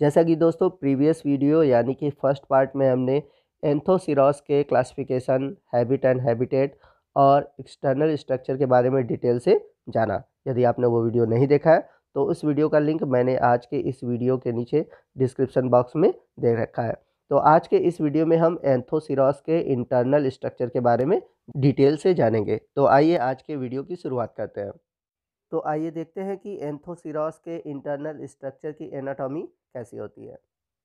जैसा कि दोस्तों प्रीवियस वीडियो यानी कि फर्स्ट पार्ट में हमने एंथोसिरॉस के क्लासिफिकेशन हैबिट एंड हैबिटेट और एक्सटर्नल स्ट्रक्चर के बारे में डिटेल से जाना यदि आपने वो वीडियो नहीं देखा है तो उस वीडियो का लिंक मैंने आज के इस वीडियो के नीचे डिस्क्रिप्शन बॉक्स में दे रखा है तो आज के इस वीडियो में हम एंथोसिरॉस के इंटरनल स्ट्रक्चर के बारे में डिटेल से जानेंगे तो आइए आज के वीडियो की शुरुआत करते हैं तो आइए देखते हैं कि एंथोसिरास के इंटरनल स्ट्रक्चर की एनाटॉमी कैसी होती है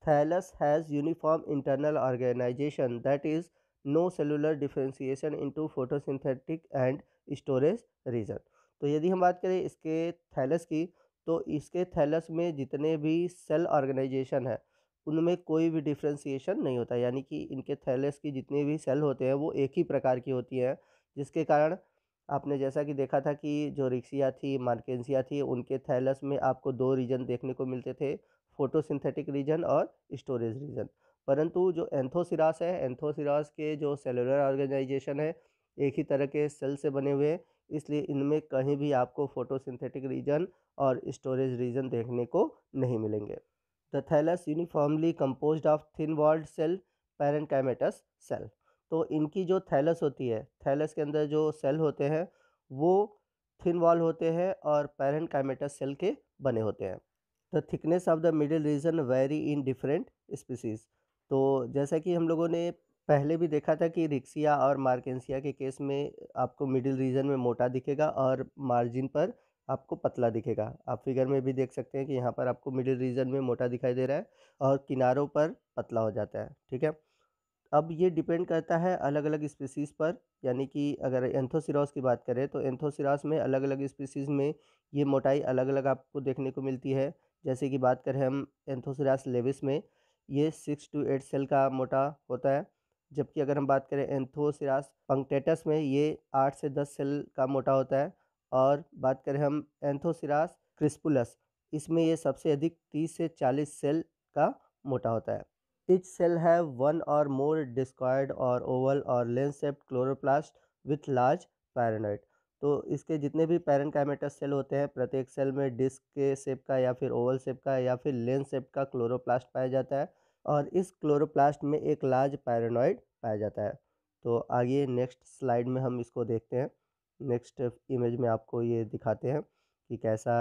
thallus has uniform internal organization that is no cellular differentiation into photosynthetic and storage region तो यदि हम बात करें इसके थैलस की तो इसके थैलस में जितने भी सेल ऑर्गेनाइजेशन है उनमें कोई भी डिफ्रेंसीशन नहीं होता यानी कि इनके थैलस की जितने भी सेल होते हैं वो एक ही प्रकार की होती हैं जिसके कारण आपने जैसा कि देखा था कि जो रिक्सिया थी मार्केंसिया थी उनके थैलस में आपको दो रीजन देखने को मिलते थे फोटोसिंथेटिक रीजन और स्टोरेज रीजन परंतु जो एंथोसिरास है एंथोसिरास के जो सेलुलर ऑर्गेनाइजेशन है एक ही तरह के सेल से बने हुए हैं इसलिए इनमें कहीं भी आपको फोटोसिंथेटिक रीजन और स्टोरेज रीजन देखने को नहीं मिलेंगे the thallus uniformly composed of thin walled cell parenchymatous cell तो इनकी जो थैलस होती है थैलस के अंदर जो सेल होते हैं वो थिन वॉल होते हैं और पेरेंट कैमेटस सेल के बने होते हैं the thickness of the middle region very in different species तो जैसा कि हम लोगों ने पहले भी देखा था कि रिक्सिया और मार्केंसिया के केस में आपको मिडिल रीजन में मोटा दिखेगा और मार्जिन पर आपको पतला दिखेगा आप फिगर में भी देख सकते हैं कि यहाँ पर आपको मिडिल रीजन में मोटा दिखाई दे रहा है और किनारों पर पतला हो जाता है ठीक है अब ये डिपेंड करता है अलग अलग स्पीसीज़ पर यानी कि अगर एंथोसिरास की बात करें तो एंथोसिरास में अलग अलग स्पीसीज़ में ये मोटाई अलग अलग आपको देखने को मिलती है जैसे कि बात करें हम एंथोसिरास लेविस में ये सिक्स टू एट सेल का मोटा होता है जबकि अगर हम बात करें एंथोसिरास पंक्टेटस में ये आठ से दस सेल का मोटा होता है और बात करें हम एंथोसिरास क्रिस्पुलस इसमें ये सबसे अधिक तीस से चालीस सेल का मोटा होता है Each cell have one or more discoid और oval और lens shaped chloroplast with large paranoid. तो इसके जितने भी पैरेंकाइमेटस सेल होते हैं प्रत्येक सेल में डिस्क के सेप का या फिर ओवल सेप का या फिर लेंस सेप का क्लोरोप्लास्ट पाया जाता है और इस क्लोरोप्लास्ट में एक लार्ज पैरानॉइड पाया जाता है तो आगे नेक्स्ट स्लाइड में हम इसको देखते हैं नेक्स्ट इमेज में आपको ये दिखाते हैं कि कैसा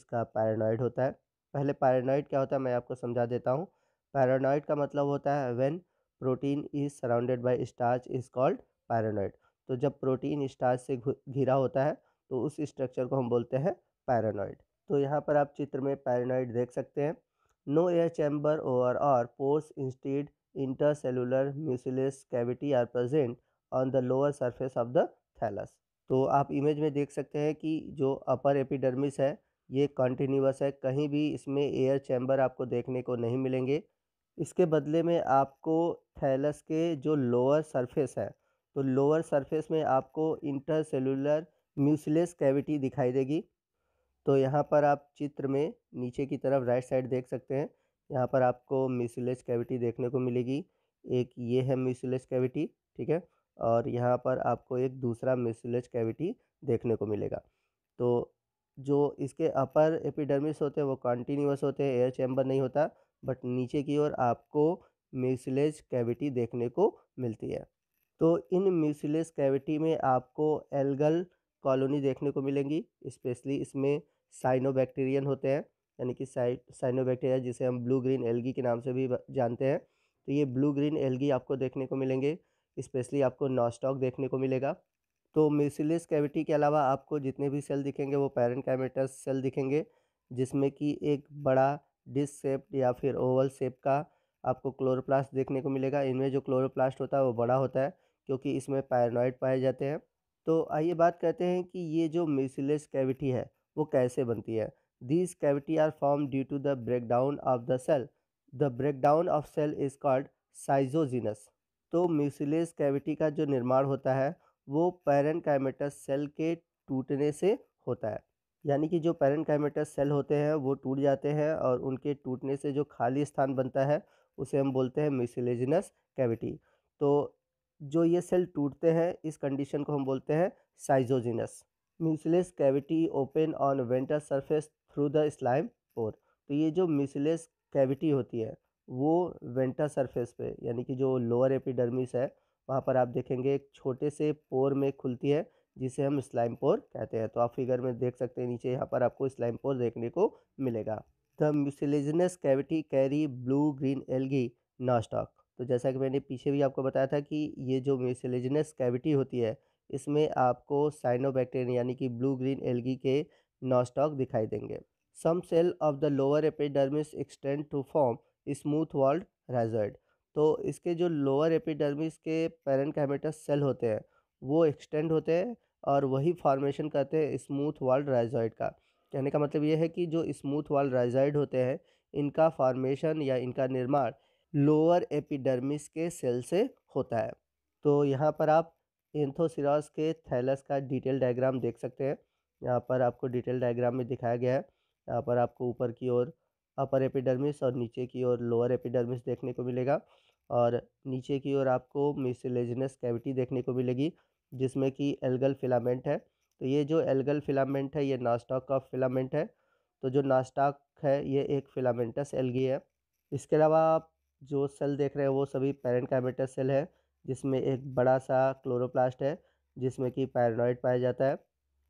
इसका पैरानॉइड होता है पहले पैरानॉइड क्या होता है मैं आपको समझा देता हूँ पैरानॉइड का मतलब होता है when protein is surrounded by starch is called pyrenoid तो जब प्रोटीन स्टार्च से घिरा होता है तो उस स्ट्रक्चर को हम बोलते हैं पैरानॉइड तो यहाँ पर आप चित्र में पैरानॉइड देख सकते हैं नो एयर चैम्बर ओवर और pores instead intercellular mucilage cavity are present on the lower surface of the thallus तो आप इमेज में देख सकते हैं कि जो अपर एपिडर्मिस है ये कॉन्टीन्यूस है कहीं भी इसमें एयर चैम्बर आपको देखने को नहीं मिलेंगे इसके बदले में आपको थैलस के जो लोअर सरफेस है तो लोअर सरफेस में आपको इंटरसेलुलर म्यूसलेस कैविटी दिखाई देगी तो यहाँ पर आप चित्र में नीचे की तरफ राइट साइड देख सकते हैं यहाँ पर आपको म्यूसलेस कैविटी देखने को मिलेगी एक ये है म्यूसलेस कैविटी ठीक है और यहाँ पर आपको एक दूसरा म्यूसलेस कैविटी देखने को मिलेगा तो जो इसके अपर एपिडर्मिस होते हैं वो कॉन्टीन्यूस होते हैं एयर चैम्बर नहीं होता बट नीचे की ओर आपको म्यूसिलेज कैविटी देखने को मिलती है तो इन म्यूसिलेज कैविटी में आपको एल्गल कॉलोनी देखने को मिलेंगी स्पेशली इसमें साइनोबैक्टीरियन होते हैं यानी कि साइनोबैक्टीरिया जिसे हम ब्लू ग्रीन एल्गी के नाम से भी जानते हैं तो ये ब्लू ग्रीन एल्गी आपको देखने को मिलेंगे स्पेशली आपको नॉस्टॉक देखने को मिलेगा तो म्यूसिलेस कैविटी के अलावा आपको जितने भी सेल दिखेंगे वो पैरेंट कैमेटस सेल दिखेंगे जिसमें कि एक बड़ा डिस शेप्ड या फिर ओवल शेप का आपको क्लोरोप्लास्ट देखने को मिलेगा इनमें जो क्लोरोप्लास्ट होता है वो बड़ा होता है क्योंकि इसमें पैरानॉइड पाए जाते हैं तो आइए बात करते हैं कि ये जो म्यूसिलेस कैविटी है वो कैसे बनती है these cavity are form due to the breakdown of the cell the breakdown of cell is called schizogenous तो म्यूसिलेस कैविटी का जो निर्माण होता है वो पैरन सेल के टूटने से होता है यानी कि जो पेरेंटकाइमेटस सेल होते हैं वो टूट जाते हैं और उनके टूटने से जो खाली स्थान बनता है उसे हम बोलते हैं मिसिलेजिनस कैविटी तो जो ये सेल टूटते हैं इस कंडीशन को हम बोलते हैं schizogenous mucilage cavity open on ventral surface through the slime pore तो ये जो म्यूसिलेस कैविटी होती है वो वेंटर सरफेस पे यानी कि जो लोअर एपिडर्मिस है वहाँ पर आप देखेंगे एक छोटे से पोर में खुलती है जिसे हम स्लाइम पोर कहते हैं तो आप फिगर में देख सकते हैं नीचे यहाँ पर आपको स्लाइम पोर देखने को मिलेगा the mucilaginous cavity carry blue green algae nostoc तो जैसा कि मैंने पीछे भी आपको बताया था कि ये जो म्यूसिलेजनस कैविटी होती है इसमें आपको साइनोबैक्टेरियन यानी कि ब्लू ग्रीन एलगी के नॉस्टॉक दिखाई देंगे some cell of the lower epidermis extend to form smooth walled rhizoid तो इसके जो लोअर एपिडर्मिस के पेरेंट कैमेटस सेल होते हैं वो एक्सटेंड होते हैं और वही फॉर्मेशन कहते हैं स्मूथ वाल राइजॉइड का कहने का मतलब ये है कि जो स्मूथ वाल राइजॉइड होते हैं इनका फॉर्मेशन या इनका निर्माण लोअर एपिडर्मिस के सेल से होता है तो यहाँ पर आप एंथोसिरास के थैलस का डिटेल डायग्राम देख सकते हैं यहाँ पर आपको डिटेल डायग्राम में दिखाया गया है यहाँ पर आपको ऊपर की ओर अपर एपिडर्मिस और नीचे की ओर लोअर एपिडर्मिस देखने को मिलेगा और नीचे की ओर आपको मिसलेजनस कैविटी देखने को मिलेगी जिसमें कि एल्गल फिलामेंट है तो ये जो एल्गल फिलामेंट है ये नास्टॉक का फिलामेंट है तो जो नास्टाक है ये एक फिलामेंटस एल्गी है इसके अलावा आप जो सेल देख रहे हैं वो सभी पेरेंट कैमेटस सेल है जिसमें एक बड़ा सा क्लोरोप्लास्ट है जिसमें कि पैरानॉइड पाया जाता है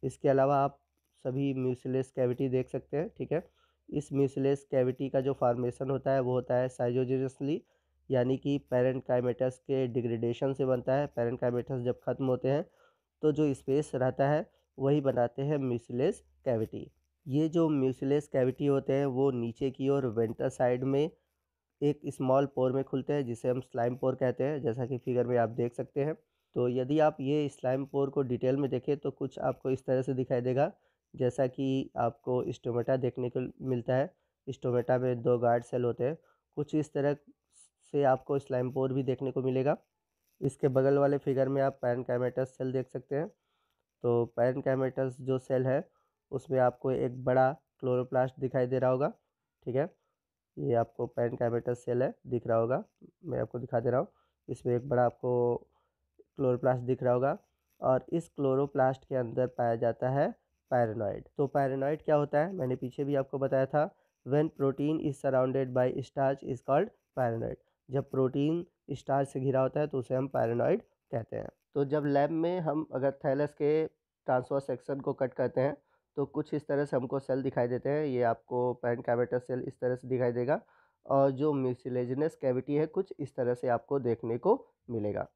इसके अलावा आप सभी म्यूसिलेस कैविटी देख सकते हैं ठीक है इस म्यूसिलेस कैविटी का जो फार्मेशन होता है वो होता है साइजोजिनसली यानी कि पेरेंट काइमेटस के डिग्रेडेशन से बनता है पेरेंट काइमेटस जब ख़त्म होते हैं तो जो स्पेस रहता है वही बनाते हैं म्यूसिलेस कैविटी ये जो म्यूसिलेस कैविटी होते हैं वो नीचे की ओर वेंटर साइड में एक स्मॉल पोर में खुलते हैं जिसे हम स्लाइम पोर कहते हैं जैसा कि फिगर में आप देख सकते हैं तो यदि आप ये स्लाइम पोर को डिटेल में देखें तो कुछ आपको इस तरह से दिखाई देगा जैसा कि आपको स्टोमेटा देखने को मिलता है स्टोमेटा में दो गार्ड सेल होते हैं कुछ इस तरह से आपको स्लाइम पोर भी देखने को मिलेगा इसके बगल वाले फिगर में आप पैन कैमेटस सेल देख सकते हैं तो पैन कैमेटस जो सेल है उसमें आपको एक बड़ा क्लोरोप्लास्ट दिखाई दे रहा होगा ठीक है ये आपको पैन कैमेटस सेल है दिख रहा होगा मैं आपको दिखा दे रहा हूँ इसमें एक बड़ा आपको क्लोरोप्लास्ट दिख रहा होगा और इस क्लोरोप्लास्ट के अंदर पाया जाता है पैरानॉइड तो पैरानॉइड क्या होता है मैंने पीछे भी आपको बताया था when protein is surrounded by starch is called pyrenoid जब प्रोटीन स्टार से घिरा होता है तो उसे हम पैरानॉइड कहते हैं तो जब लैब में हम अगर थैलस के ट्रांसफर सेक्शन को कट करते हैं तो कुछ इस तरह से हमको सेल दिखाई देते हैं ये आपको पैन कैविटस सेल इस तरह से दिखाई देगा और जो मिसलेजनस कैविटी है कुछ इस तरह से आपको देखने को मिलेगा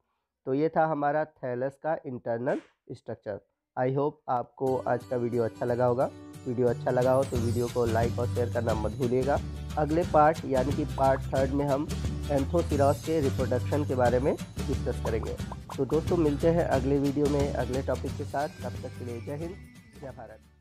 तो ये था हमारा थैलस का इंटरनल स्ट्रक्चर आई होप आपको आज का वीडियो अच्छा लगा होगा वीडियो अच्छा लगा हो तो वीडियो को लाइक और शेयर करना मत भूलिएगा अगले पार्ट यानी कि पार्ट थर्ड में हम एंथोसिरास के रिप्रोडक्शन के बारे में डिस्कस करेंगे तो दोस्तों मिलते हैं अगले वीडियो में अगले टॉपिक के साथ तब तक के लिए जय हिंद जय भारत